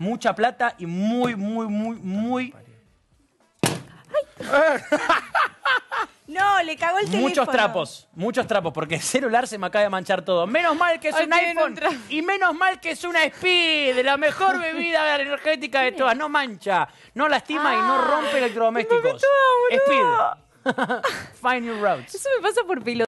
mucha plata y muy, muy, muy, muy... ¡Ay! No, le cagó el teléfono. Muchos trapos, muchos trapos, porque el celular se me acaba de manchar todo. Menos mal que es un iPhone y menos mal que es una Speed, la mejor bebida energética de todas. No mancha, no lastima y no ah, rompe electrodomésticos. Speed. Find your routes. Eso me pasa por piloto.